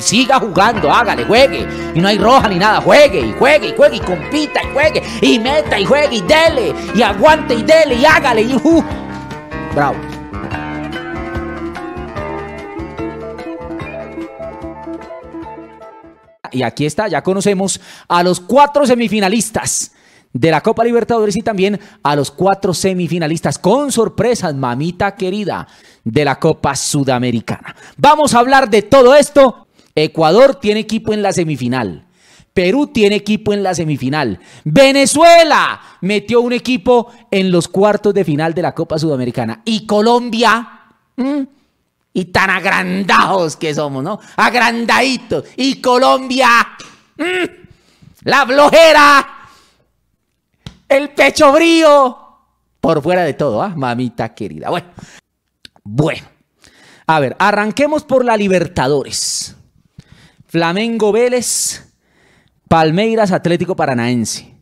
siga jugando, hágale, juegue. Y no hay roja ni nada, juegue y juegue y juegue y compita y juegue y meta y juegue y dele y aguante y dele y hágale y uh. Bravo. Y aquí está, ya conocemos a los cuatro semifinalistas de la Copa Libertadores y también a los cuatro semifinalistas con sorpresas, mamita querida, de la Copa Sudamericana. Vamos a hablar de todo esto Ecuador tiene equipo en la semifinal. Perú tiene equipo en la semifinal. Venezuela metió un equipo en los cuartos de final de la Copa Sudamericana. Y Colombia, y tan agrandados que somos, ¿no? Agrandaditos. Y Colombia, la blojera, el pecho brío. Por fuera de todo, ¿ah? Mamita querida. Bueno, bueno. A ver, arranquemos por la Libertadores. Flamengo Vélez, Palmeiras Atlético Paranaense.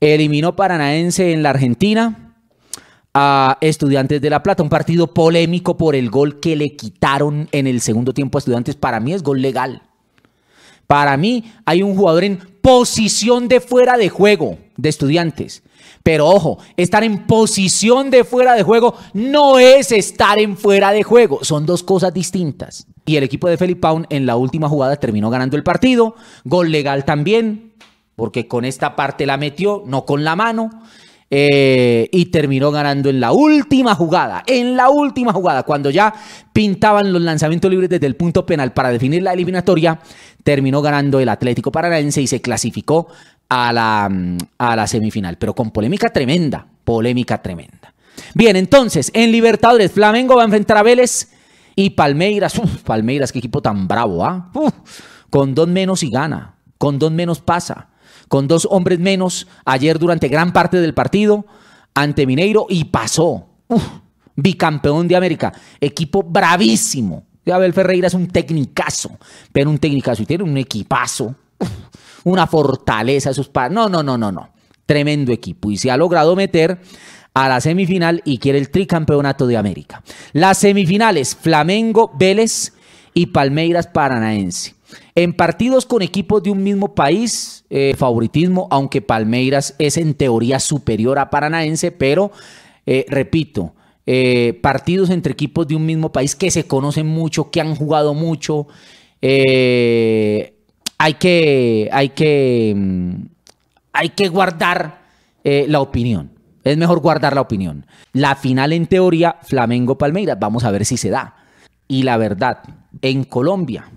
Eliminó Paranaense en la Argentina a Estudiantes de La Plata, un partido polémico por el gol que le quitaron en el segundo tiempo a Estudiantes. Para mí es gol legal. Para mí hay un jugador en posición de fuera de juego de estudiantes. Pero ojo, estar en posición de fuera de juego no es estar en fuera de juego, son dos cosas distintas. Y el equipo de Pound en la última jugada terminó ganando el partido, gol legal también, porque con esta parte la metió, no con la mano. Eh, y terminó ganando en la última jugada, en la última jugada, cuando ya pintaban los lanzamientos libres desde el punto penal para definir la eliminatoria, terminó ganando el Atlético Paranaense y se clasificó a la, mm, a la semifinal, pero con polémica tremenda, polémica tremenda. Bien, entonces, en Libertadores, Flamengo va a enfrentar a Vélez y Palmeiras, Palmeiras, qué equipo tan bravo, ¿ah? Con dos menos y gana, con dos menos pasa con dos hombres menos ayer durante gran parte del partido ante Mineiro y pasó. bicampeón de América, equipo bravísimo. Abel Ferreira es un tecnicazo, pero un tecnicazo y tiene un equipazo, una fortaleza. Esos no, no, no, no, no. Tremendo equipo y se ha logrado meter a la semifinal y quiere el tricampeonato de América. Las semifinales, Flamengo, Vélez y Palmeiras Paranaense. En partidos con equipos de un mismo país, eh, favoritismo, aunque Palmeiras es en teoría superior a Paranaense, pero eh, repito, eh, partidos entre equipos de un mismo país que se conocen mucho, que han jugado mucho, hay que, hay que, mm, hay que guardar la opinión. Es mejor guardar la opinión. La final en teoría, Flamengo-Palmeiras, vamos a ver si se da. Y la verdad, en Colombia,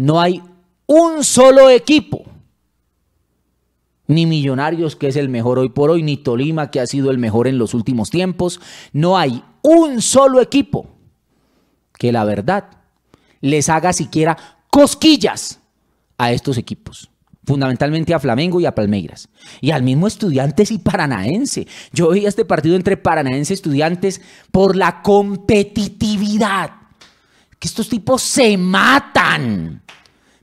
no hay un solo equipo, ni Millonarios, que es el mejor hoy por hoy, ni Tolima, que ha sido el mejor en los últimos tiempos, no hay un solo equipo que la verdad les haga siquiera cosquillas a estos equipos fundamentalmente a Flamengo y a Palmeiras, y al mismo Estudiantes y Paranaense. Yo veía este partido entre Paranaense y Estudiantes por la competitividad, que estos tipos se matan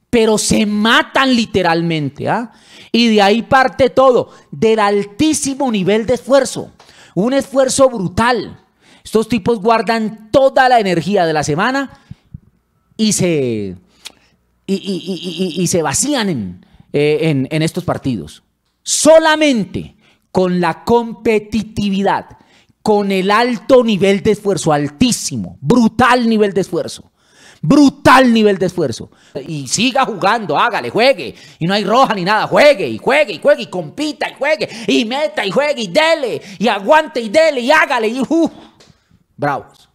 pero se matan literalmente. ¿ah? Y de ahí parte todo, del altísimo nivel de esfuerzo, un esfuerzo brutal. Estos tipos guardan toda la energía de la semana y se, y, se vacían eh, en, en estos partidos. Solamente con la competitividad, con el alto nivel de esfuerzo, altísimo, brutal nivel de esfuerzo. Brutal nivel de esfuerzo. Y siga jugando, hágale, juegue. Y no hay roja ni nada, juegue y juegue y juegue y compita y juegue y meta y juegue y dele y aguante y dele y hágale y uh, bravos.